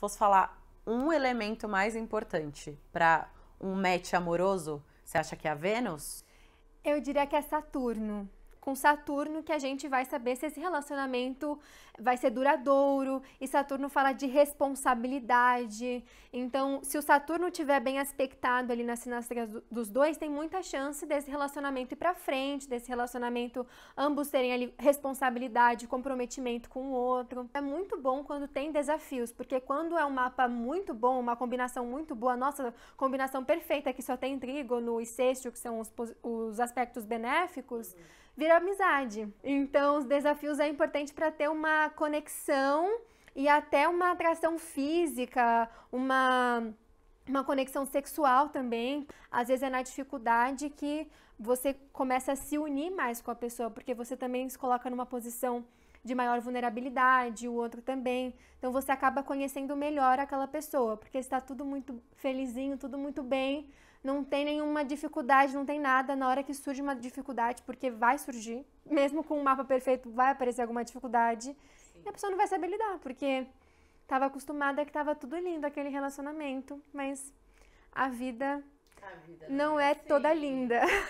fosse falar um elemento mais importante para um match amoroso, você acha que é a Vênus? Eu diria que é Saturno com Saturno que a gente vai saber se esse relacionamento vai ser duradouro. E Saturno fala de responsabilidade. Então, se o Saturno tiver bem aspectado ali nas sinastras dos dois, tem muita chance desse relacionamento ir para frente, desse relacionamento ambos terem ali responsabilidade, comprometimento com o outro. É muito bom quando tem desafios, porque quando é um mapa muito bom, uma combinação muito boa, nossa, combinação perfeita que só tem trígono e sexto, que são os, os aspectos benéficos, vira vira amizade. Então, os desafios é importante para ter uma conexão e até uma atração física, uma uma conexão sexual também. Às vezes é na dificuldade que você começa a se unir mais com a pessoa, porque você também se coloca numa posição de maior vulnerabilidade, o outro também. Então você acaba conhecendo melhor aquela pessoa, porque está tudo muito felizinho, tudo muito bem não tem nenhuma dificuldade, não tem nada. Na hora que surge uma dificuldade, porque vai surgir, mesmo com o um mapa perfeito, vai aparecer alguma dificuldade. Sim. E a pessoa não vai saber lidar, porque estava acostumada que estava tudo lindo aquele relacionamento, mas a vida, a vida não, não é, é toda assim. linda.